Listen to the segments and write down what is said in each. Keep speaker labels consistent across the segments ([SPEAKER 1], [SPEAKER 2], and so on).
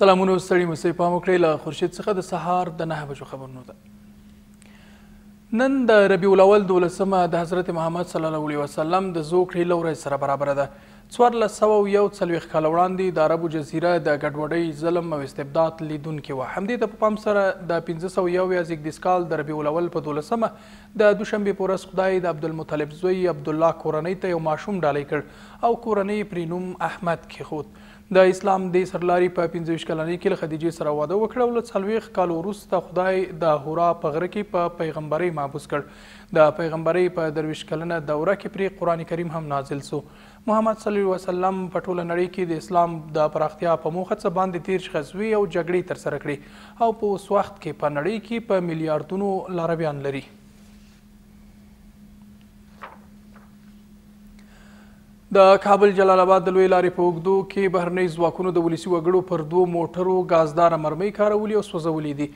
[SPEAKER 1] سلامونه ستړي مسې پام وکړئ له خورشید څخه د سهار د نهه بجو خبرونه ده نن د ربیع الاول دولسمه د حضرت محمد صلی الله علیه وسلم د زوکړې لورې سره برابر ده څوارلس سوه یو څلوېښت کاله وړاندې د عربو جزیره د ګډوډۍ ظلم او استبداد لیدونکې وه همدې ته په پام سره د پنځه سوه یو یا زیږدیز کال د ربیع الاول په دولسمه د دوشنبې په ورځ خدای د عبدالمطلب زوی عبدالله کورنۍ ته یو ماشوم ډالۍ کړ او کورنۍ پرې نوم احمد کیښود د اسلام د سرلاري په 25 کلنۍ کې خدیجه سره واده وکړ او څلويخ کال وروسته خدای د حورا په غره کې په پیغمبري محبوس کړ د پیغمبري په درویش کلنه دوره کې پر قران کریم هم نازل سو محمد صلی الله علیه وسلم په ټوله نړۍ کې د اسلام د پراختیا په موخه څه باندې تیر غزوی او جګړې تر سره کړې او په اوس وخت کې په نړۍ کې په میلیارډونو لارویان لري د کابل جلال آباد د لوی لارې په اوږدو کې بهرنۍ ځواکونو د ولسي وګړو پر دوو موټرو ګازداره مرمۍ کارولي او سوځولي دي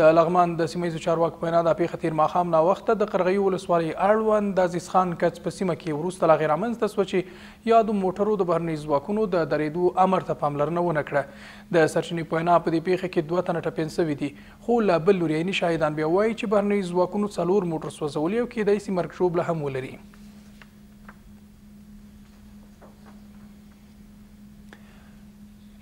[SPEAKER 1] د لغمان د سیمه ییزو چارواکو په وینا دا پیښه تیر ماښام ناوخته د قرغیو ولسوالۍ اړوند د عزیز خان کچ په سیمه کې وروسته له هغې رامنځته سوه چې یادو موټرو د بهرنۍ ځواکونو د درېدو امر ته پاملرنه ونه کړه د سرچینې په وینا په دې پیښه کې دوه تنه ټپیان سوي دي خو له بل لوري عیني شاهدان بیا وایي چې بهرنۍ ځواکونو څلور موټر سوځولي او کیدای سي مرګ شوبله هم ولري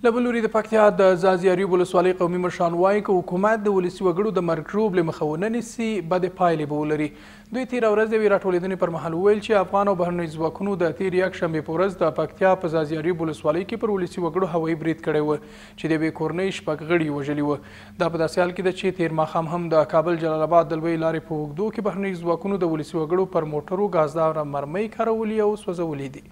[SPEAKER 1] لبلوري د پکتیا د زازیاری ولسوالۍ قومي مشران وایي که حکومت د ولسي وګړو د مرګ ژوب له مخه ونه نیسي بدې پایلې به ولري دوی تېره ورځ د یوې راټولېدنې پر مهال وویل چې افغان او بهرنیو ځواکونو د تېرې یکشنبې په ورځ د پکتیا په زازیاری ولسوالۍ کې پر ولسي وګړو هوایي برید کړی و چې د یوې کورنۍ شپږ غړي وژلي وه دا په داسې حال کې ده چې تېر ماښام هم د کابل جلال آباد د لویې لارې په اوږدو کې بهرنیو ځواکونو د ولسي وګړو پر موټرو ګازداره مرمۍ کارولي او سوځولي دي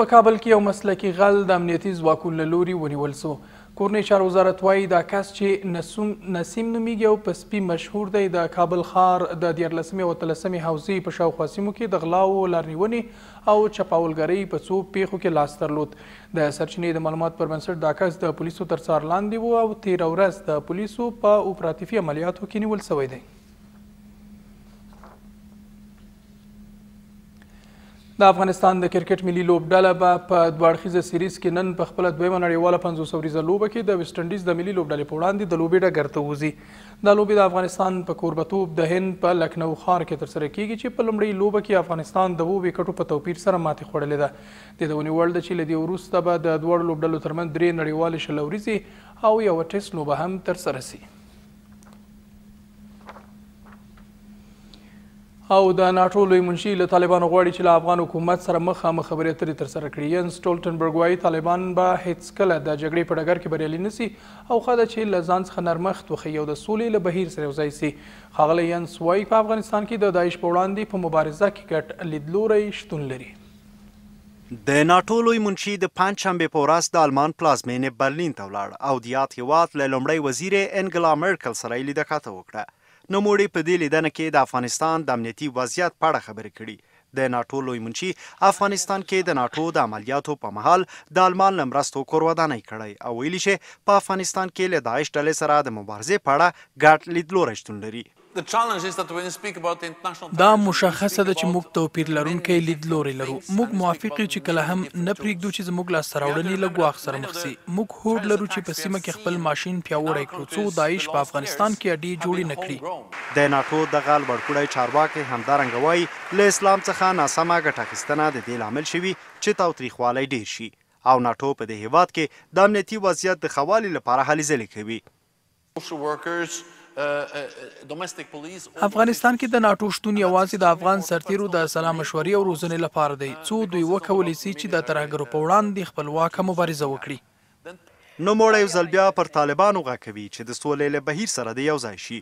[SPEAKER 1] په کابل کې یو مسلکي غل د امنیتي ځواکونو له لوري ونیول سو کورنۍ چارو وزارت وایي دا کس چې نسوم نسیم نومیږي او په سپي مشهور دی د کابل ښار د دیارلسمې او اتلسمې حوزې په شاوخوا سیمو کې د غلاو لارنیونې او چپاولګرۍ په څو پیښو کې لاس درلود د سرچینې د معلومات پر بنسټ دا کس د پولیسو تر څار لاندې و او تېره ورځ د پولیسو په اپراتیفي عملیاتو کې نیول سوی دی د افغانستان د کرکټ ملي لوبډله به په دوه سیریز کې نن په خپله دویمه نړیواله پنځوس اوریزه لوبه کې د ویسټ انډیز د ملي لوبډلې په وړاندې د لوبې ډګر ته وځي دا لوبې د افغانستان په کوربتوب د هند په لکنو ښار کې ترسره کیږي چې په لومړۍ لوبه کې افغانستان د اووه ویکټو په توپیر سره ماتې خوړلې ده د دې ونیول ده چې له دې وروسته به د دواړو لوبډلو ترمنځ درې نړیوالې شل اوریزې او یوه ټیسټ لوبه هم ترسره سي او د ناتو لوی منشي له طالبانو غواړي چې له افغان حکومت سره مخامخ خبرې اترې ترسره کړي ینس ټولټنبرګ وایي طالبان به هیڅکله د جګړې په ډګر کې بریالي نه سي او ښه ده چې له ځان څخه نرمښت وښیي او د سولې له بهیر سره یوځای سي ښاغلی ینس وایي په افغانستان کې د داعش په وړاندې په مبارزه کې ګډ لیدلوری شتون لري
[SPEAKER 2] د ناتو لوی منشي د پنځشنبې په ورځ د آلمان پلازمینې برلین ته ولاړ او د یاد هیواد له لومړۍ وزیرې انګلا مرکل سره یې لیده کاته وکړه نوموړي په دې لیدنه کې د افغانستان د امنیتي وضعیت په اړه خبرې کړې د ناتو لوی منشي افغانستان کې د ناتو د عملیاتو په مهال د آلمان لمرستو کورودانې کړې او ویلي شي په افغانستان کې له داعش ډلې سره د مبارزې په اړه ګډ لیدلوری شتون لري دا مشخصه ده چې موږ
[SPEAKER 1] توپیر لرونکي لیدلوري لرو موږ موافق یو چې کله هم نه پرېږدو چې زموږ لاسته راوړنې له ګواښ سره مخ سي موږ هوډ لرو چې په سیمه کې خپل ماشین پیاوړی کړو څو داعش په افغانستان کې اډې جوړې نه کړي
[SPEAKER 2] د ناتو دغه لوړکوړی چارواکي همدارنګه وایي له اسلام څخه ناسمه ګټه اخیستنه د دې لامل شوي چې تاوتریخوالی ډیر شي او ناتو په دې هیواد کې د امنیتي وضعیت د خوالي لپاره هلې ځلې کوي
[SPEAKER 1] افغانستان
[SPEAKER 2] کې د ناتو شتون یوازې د افغان سرتیرو د سلام
[SPEAKER 1] مشورې او روزنې لپاره دی څو دوی وکولې سي چې د ترهګرو په وړاندې خپلواکه مبارزه
[SPEAKER 2] وکړي نو موړ یو ځل بیا پر طالبانو غا کوي چې د سولې له بهیر سره دی یو ځای شي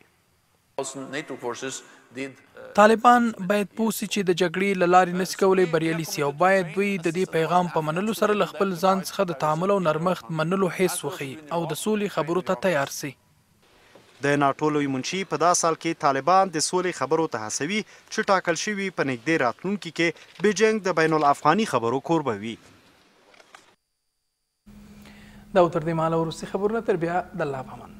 [SPEAKER 2] طالبان باید پوسی چې د جګړې
[SPEAKER 1] لارې نس کولې بریالي سی او باید دوی د دې پیغام په منلو سره خپل ځان څخه د تعامل او نرمښت منلو هیڅ وخی او د سولې خبرو ته تیار سي
[SPEAKER 2] د ناتو لوی منشي په دا سال کې طالبان د سولې خبرو ته هڅوي چې ټاکل شوی په نږدې راتلونکي کې بیجینګ د بین الافغاني خبرو کوربه وي
[SPEAKER 1] دا تر دې مهاله وروستي خبرونه تر بیا د الله په امان